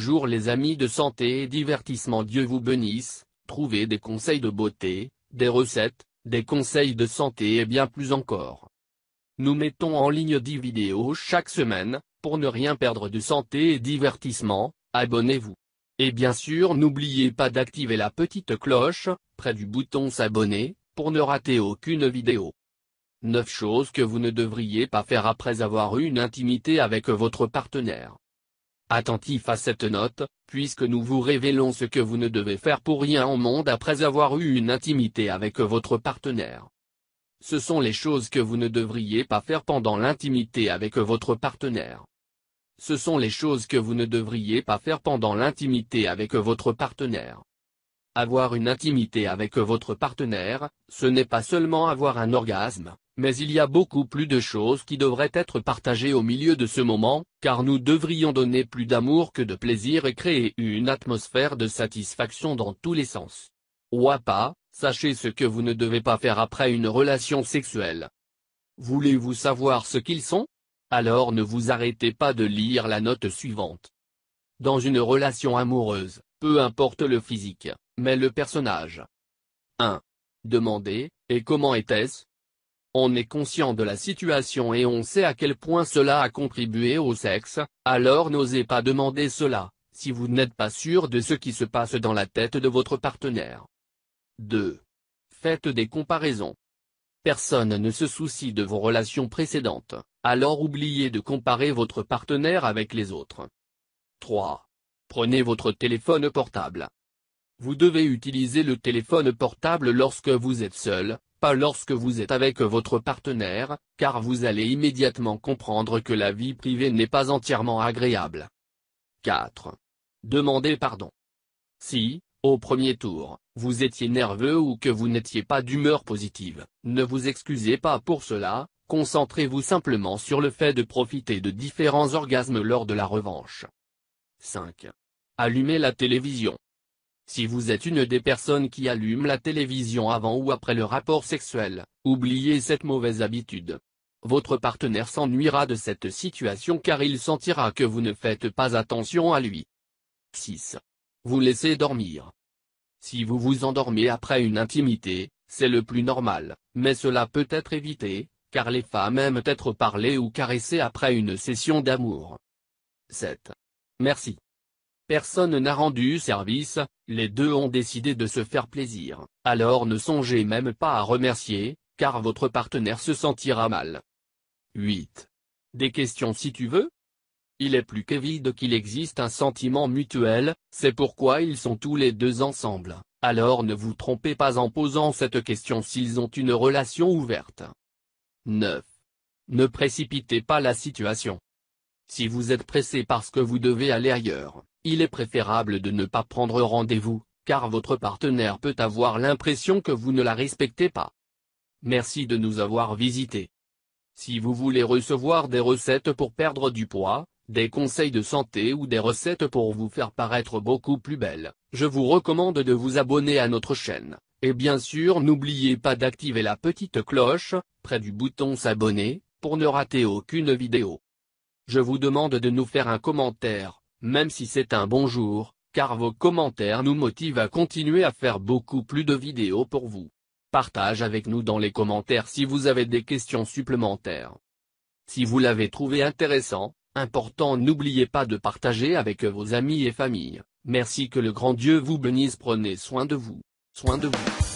Bonjour les amis de santé et divertissement Dieu vous bénisse, trouvez des conseils de beauté, des recettes, des conseils de santé et bien plus encore. Nous mettons en ligne 10 vidéos chaque semaine, pour ne rien perdre de santé et divertissement, abonnez-vous. Et bien sûr n'oubliez pas d'activer la petite cloche, près du bouton s'abonner, pour ne rater aucune vidéo. 9 choses que vous ne devriez pas faire après avoir eu une intimité avec votre partenaire attentif à cette note, puisque nous vous révélons ce que vous ne devez faire pour rien au monde après avoir eu une intimité avec votre partenaire. Ce sont les choses que vous ne devriez pas faire pendant l'intimité avec votre partenaire. Ce sont les choses que vous ne devriez pas faire pendant l'intimité avec votre partenaire. Avoir une intimité avec votre partenaire, ce n'est pas seulement avoir un orgasme, mais il y a beaucoup plus de choses qui devraient être partagées au milieu de ce moment, car nous devrions donner plus d'amour que de plaisir et créer une atmosphère de satisfaction dans tous les sens. pas, sachez ce que vous ne devez pas faire après une relation sexuelle. Voulez-vous savoir ce qu'ils sont Alors ne vous arrêtez pas de lire la note suivante. Dans une relation amoureuse, peu importe le physique, mais le personnage 1. Demandez, et comment était-ce On est conscient de la situation et on sait à quel point cela a contribué au sexe, alors n'osez pas demander cela, si vous n'êtes pas sûr de ce qui se passe dans la tête de votre partenaire. 2. Faites des comparaisons. Personne ne se soucie de vos relations précédentes, alors oubliez de comparer votre partenaire avec les autres. 3. Prenez votre téléphone portable. Vous devez utiliser le téléphone portable lorsque vous êtes seul, pas lorsque vous êtes avec votre partenaire, car vous allez immédiatement comprendre que la vie privée n'est pas entièrement agréable. 4. Demandez pardon. Si, au premier tour, vous étiez nerveux ou que vous n'étiez pas d'humeur positive, ne vous excusez pas pour cela, concentrez-vous simplement sur le fait de profiter de différents orgasmes lors de la revanche. 5. Allumez la télévision. Si vous êtes une des personnes qui allument la télévision avant ou après le rapport sexuel, oubliez cette mauvaise habitude. Votre partenaire s'ennuiera de cette situation car il sentira que vous ne faites pas attention à lui. 6. Vous laissez dormir. Si vous vous endormez après une intimité, c'est le plus normal, mais cela peut être évité, car les femmes aiment être parlées ou caressées après une session d'amour. 7. Merci personne n'a rendu service, les deux ont décidé de se faire plaisir, alors ne songez même pas à remercier, car votre partenaire se sentira mal. 8. Des questions si tu veux Il est plus qu'évident qu'il existe un sentiment mutuel, c'est pourquoi ils sont tous les deux ensemble, alors ne vous trompez pas en posant cette question s'ils ont une relation ouverte. 9. Ne précipitez pas la situation. Si vous êtes pressé parce que vous devez aller ailleurs, il est préférable de ne pas prendre rendez-vous, car votre partenaire peut avoir l'impression que vous ne la respectez pas. Merci de nous avoir visités. Si vous voulez recevoir des recettes pour perdre du poids, des conseils de santé ou des recettes pour vous faire paraître beaucoup plus belle, je vous recommande de vous abonner à notre chaîne. Et bien sûr n'oubliez pas d'activer la petite cloche, près du bouton s'abonner, pour ne rater aucune vidéo. Je vous demande de nous faire un commentaire. Même si c'est un bon jour, car vos commentaires nous motivent à continuer à faire beaucoup plus de vidéos pour vous. Partage avec nous dans les commentaires si vous avez des questions supplémentaires. Si vous l'avez trouvé intéressant, important n'oubliez pas de partager avec vos amis et familles. Merci que le grand Dieu vous bénisse prenez soin de vous. Soin de vous.